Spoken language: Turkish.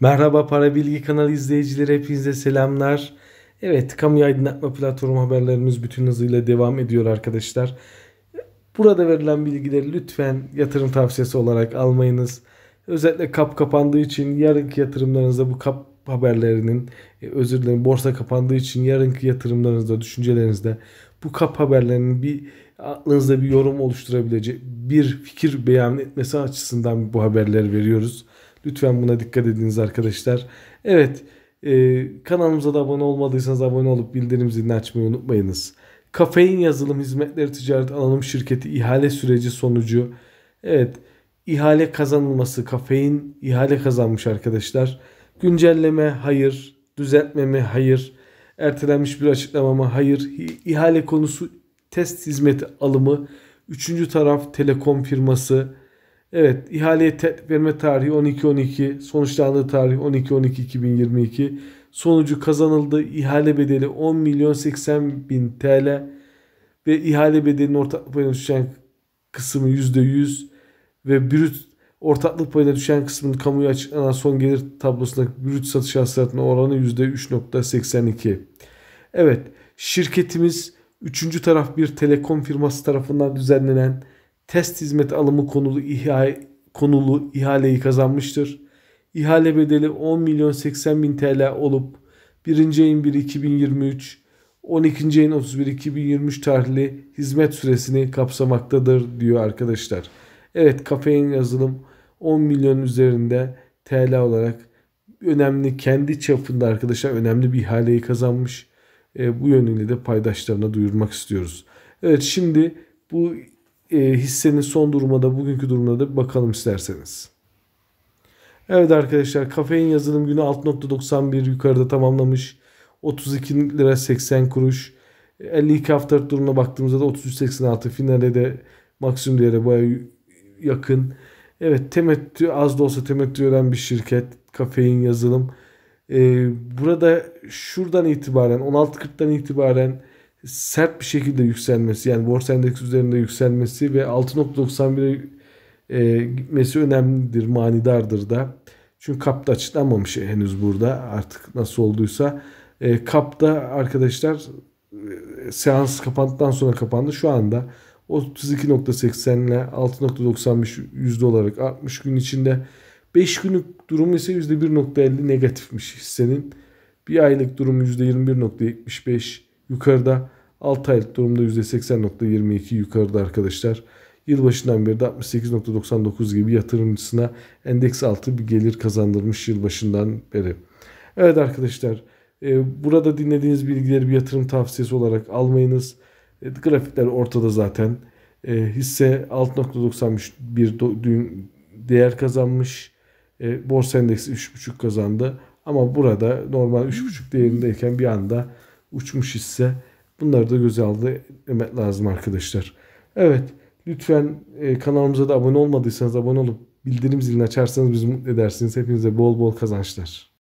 Merhaba Para Bilgi kanalı izleyicileri hepinize selamlar. Evet kamu aydınlatma platformu haberlerimiz bütün hızıyla devam ediyor arkadaşlar. Burada verilen bilgileri lütfen yatırım tavsiyesi olarak almayınız. Özellikle kap kapandığı için yarınki yatırımlarınızda bu kap haberlerinin e, özür dilerim borsa kapandığı için yarınki yatırımlarınızda düşüncelerinizde bu kap haberlerinin bir aklınızda bir yorum oluşturabilecek bir fikir beyan etmesi açısından bu haberleri veriyoruz. Lütfen buna dikkat ediniz arkadaşlar. Evet e, kanalımıza da abone olmadıysanız abone olup bildirim zilini açmayı unutmayınız. Kafein yazılım hizmetleri ticaret alanım şirketi ihale süreci sonucu. Evet ihale kazanılması kafein ihale kazanmış arkadaşlar. Güncelleme hayır, düzeltme mi hayır, ertelenmiş bir açıklama mı hayır, İhale konusu test hizmeti alımı, üçüncü taraf telekom firması, Evet, ihaleye teklif verme tarihi 12-12, sonuçlandığı tarih 12-12-2022. Sonucu kazanıldı. ihale bedeli 10 milyon 80 bin TL ve ihale bedelinin ortaklık payına düşen kısmı %100 ve brüt ortaklık payına düşen kısmının kamuya açıklanan son gelir tablosundaki brüt satış hasılatına oranı %3.82. Evet, şirketimiz üçüncü taraf bir telekom firması tarafından düzenlenen test hizmet alımı konulu ihale, konulu ihaleyi kazanmıştır. İhale bedeli 10 milyon 80 bin TL olup 1. ayın 1 2023, 12. ayın 31 2023 tarihli hizmet süresini kapsamaktadır diyor arkadaşlar. Evet kafein yazılım 10 milyon üzerinde TL olarak önemli kendi çapında arkadaşlar önemli bir ihaleyi kazanmış. E, bu yönüyle de paydaşlarına duyurmak istiyoruz. Evet şimdi bu e, hissenin son durumuna da bugünkü durumuna da bir bakalım isterseniz. Evet arkadaşlar kafein yazılım günü 6.91 yukarıda tamamlamış. 32 lira 80 kuruş. 52 haftalık durumuna baktığımızda da 33.86 finale de maksimum değere baya yakın. Evet temettü az da olsa temettü ölen bir şirket. Kafein yazılım. Ee, burada şuradan itibaren 16.40'dan itibaren sert bir şekilde yükselmesi yani borsa endeks üzerinde yükselmesi ve 6.91'e e, gitmesi önemlidir, manidardır da. Çünkü kapta açıklanmamış henüz burada artık nasıl olduysa. E, kapta arkadaşlar e, seans kapandıktan sonra kapandı. Şu anda 32.80 ile 6.95 yüzde olarak 60 gün içinde. 5 günlük durumu ise %1.50 negatifmiş hissenin. Bir aylık durumu %21.75 yukarıda. 6 aylık durumda %80.22 yukarıda arkadaşlar. Yılbaşından beri de 68.99 gibi yatırımcısına endeks altı bir gelir kazandırmış yılbaşından beri. Evet arkadaşlar e, burada dinlediğiniz bilgileri bir yatırım tavsiyesi olarak almayınız. E, grafikler ortada zaten. E, hisse 6.91 dün değer kazanmış. Borsa endeksi 3.5 kazandı. Ama burada normal 3.5 değerindeyken bir anda uçmuş hisse Bunları da göze aldı demek lazım arkadaşlar. Evet lütfen e, kanalımıza da abone olmadıysanız abone olup bildirim zilini açarsanız bizi mutlu edersiniz. Hepinize bol bol kazançlar.